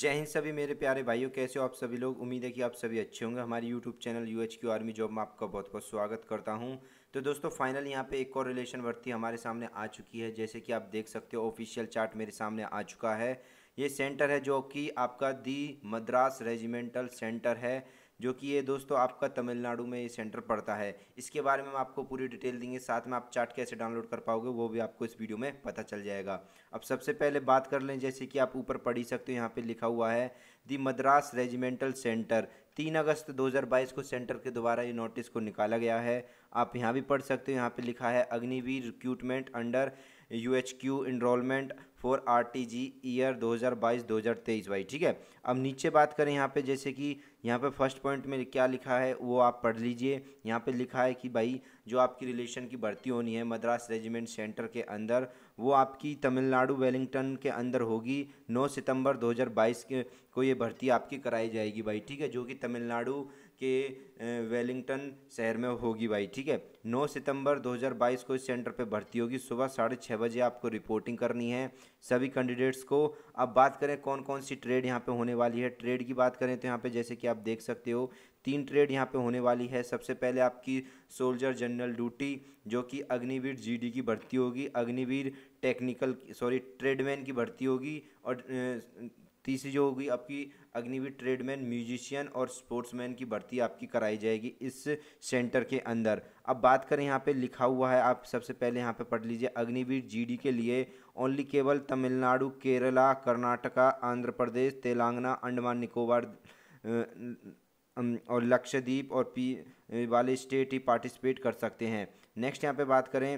जय हिंद सभी मेरे प्यारे भाइयों कैसे हो आप सभी लोग उम्मीद है कि आप सभी अच्छे होंगे हमारे YouTube channel U H Q army job में आपका बहुत बहुत स्वागत करता हूं तो दोस्तों फाइनल यहां पे एक और रिलेशन भर्ती हमारे सामने आ चुकी है जैसे कि आप देख सकते हो ऑफिशियल चार्ट मेरे सामने आ चुका है ये सेंटर है जो कि आपका दी मद्रास रेजिमेंटल सेंटर है जो कि ये दोस्तों आपका तमिलनाडु में ये सेंटर पड़ता है इसके बारे में हम आपको पूरी डिटेल देंगे साथ में आप चार्ट कैसे डाउनलोड कर पाओगे वो भी आपको इस वीडियो में पता चल जाएगा अब सबसे पहले बात कर लें जैसे कि आप ऊपर पढ़ ही सकते हो यहाँ पर लिखा हुआ है दी मद्रास रेजिमेंटल सेंटर तीन अगस्त दो को सेंटर के द्वारा ये नोटिस को निकाला गया है आप यहाँ भी पढ़ सकते हो यहाँ पे लिखा है Agniveer recruitment under U H Q enrolment for R T G year 2022-2023 भाई ठीक है अब नीचे बात करें यहाँ पे जैसे कि यहाँ पे फर्स्ट पॉइंट में क्या लिखा है वो आप पढ़ लीजिए यहाँ पे लिखा है कि भाई जो आपकी रिलेशन की भर्ती होनी है मद्रास रेजिमेंट सेंटर के अंदर वो आपकी तमिलनाडु वेलिंगटन के अंदर होगी 9 सितंबर 2022 के को ये भर्ती आपकी कराई जाएगी भाई ठीक है जो कि तमिलनाडु के वेलिंगटन शहर में होगी भाई ठीक है 9 सितंबर 2022 को इस सेंटर पे भर्ती होगी सुबह साढ़े छः बजे आपको रिपोर्टिंग करनी है सभी कैंडिडेट्स को अब बात करें कौन कौन सी ट्रेड यहाँ पे होने वाली है ट्रेड की बात करें तो यहाँ पे जैसे कि आप देख सकते हो तीन ट्रेड यहाँ पे होने वाली है सबसे पहले आपकी सोल्जर जनरल ड्यूटी जो कि अग्निवीर जी की भर्ती होगी अग्निवीर टेक्निकल सॉरी ट्रेडमैन की भर्ती होगी और तीसरी जो होगी आपकी अग्निवीर ट्रेडमैन म्यूजिशियन और स्पोर्ट्समैन की भर्ती आपकी कराई जाएगी इस सेंटर के अंदर अब बात करें यहाँ पे लिखा हुआ है आप सबसे पहले यहाँ पे पढ़ लीजिए अग्निवीर जीडी के लिए ओनली केवल तमिलनाडु केरला कर्नाटका आंध्र प्रदेश तेलंगाना अंडमान निकोबार और लक्षद्वीप और पी वाले स्टेट ही पार्टिसिपेट कर सकते हैं नेक्स्ट यहाँ पर बात करें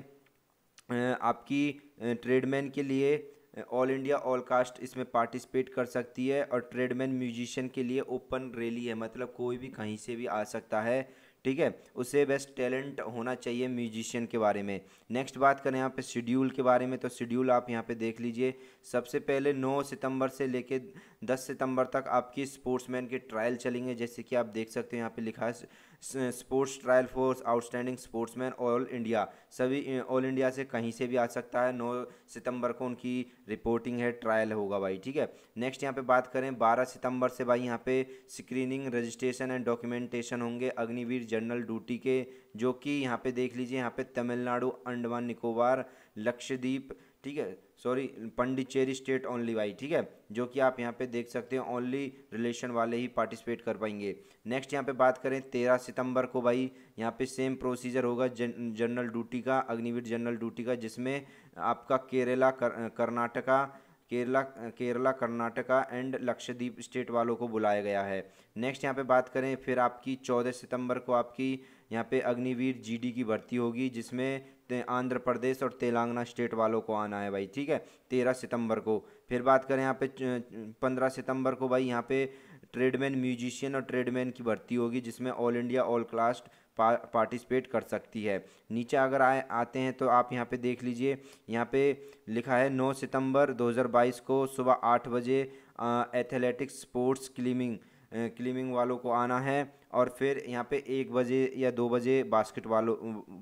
आपकी ट्रेडमैन के लिए ऑल इंडिया ऑल कास्ट इसमें पार्टिसिपेट कर सकती है और ट्रेडमैन म्यूजिशियन के लिए ओपन रैली है मतलब कोई भी कहीं से भी आ सकता है ठीक है उसे बेस्ट टैलेंट होना चाहिए म्यूजिशियन के बारे में नेक्स्ट बात करें यहाँ पे शेड्यूल के बारे में तो शेड्यूल आप यहाँ पे देख लीजिए सबसे पहले 9 सितंबर से लेके 10 सितंबर तक आपकी स्पोर्ट्समैन के ट्रायल चलेंगे जैसे कि आप देख सकते हैं यहाँ पे लिखा है sports trial force outstanding sportsman all India सभी ऑल इंडिया से कहीं से भी आ सकता है नौ सितंबर को उनकी रिपोर्टिंग है ट्रायल होगा भाई ठीक है नेक्स्ट यहाँ पे बात करें बारह सितंबर से भाई यहाँ पे स्क्रीनिंग रजिस्ट्रेशन एंड डॉक्यूमेंटेशन होंगे अग्निवीर जनरल ड्यूटी के जो कि यहाँ पे देख लीजिए यहाँ पे तमिलनाडु अंडमान निकोबार लक्षद्वीप ठीक है सॉरी पंडिचेरी स्टेट ओनली वाई ठीक है जो कि आप यहाँ पे देख सकते हैं ओनली रिलेशन वाले ही पार्टिसिपेट कर पाएंगे नेक्स्ट यहाँ पे बात करें तेरह सितंबर को भाई यहाँ पे सेम प्रोसीजर होगा जन, जनरल ड्यूटी का अग्निवीर जनरल ड्यूटी का जिसमें आपका केरला कर, कर्नाटका केरला केरला कर्नाटका एंड लक्षद्वीप स्टेट वालों को बुलाया गया है नेक्स्ट यहाँ पे बात करें फिर आपकी चौदह सितंबर को आपकी यहाँ पे अग्निवीर जीडी की भर्ती होगी जिसमें आंध्र प्रदेश और तेलंगाना स्टेट वालों को आना है भाई ठीक है तेरह सितंबर को फिर बात करें यहाँ पे पंद्रह सितंबर को भाई यहाँ पे ट्रेडमैन म्यूजिशियन और ट्रेडमैन की भर्ती होगी जिसमें ऑल इंडिया ऑल क्लास्ट पा, पार्टिसिपेट कर सकती है नीचे अगर आए आते हैं तो आप यहाँ पे देख लीजिए यहाँ पे लिखा है 9 सितंबर 2022 को सुबह आठ बजे एथलेटिक्स स्पोर्ट्स क्लीमिंग क्लीमिंग वालों को आना है और फिर यहाँ पे एक बजे या दो बजे बास्केट वालों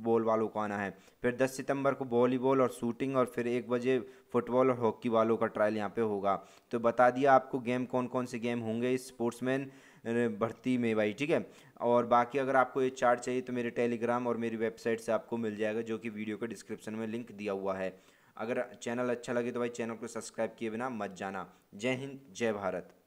बॉल वालों को आना है फिर दस सितंबर को वॉलीबॉल और शूटिंग और फिर एक बजे फुटबॉल और हॉकी वालों का ट्रायल यहाँ पे होगा तो बता दिया आपको गेम कौन कौन से गेम होंगे इस स्पोर्ट्समैन भर्ती में भाई ठीक है और बाकी अगर आपको ये चार्ट चाहिए तो मेरे टेलीग्राम और मेरी वेबसाइट से आपको मिल जाएगा जो कि वीडियो के डिस्क्रिप्शन में लिंक दिया हुआ है अगर चैनल अच्छा लगे तो भाई चैनल को सब्सक्राइब किए बिना मत जाना जय हिंद जय भारत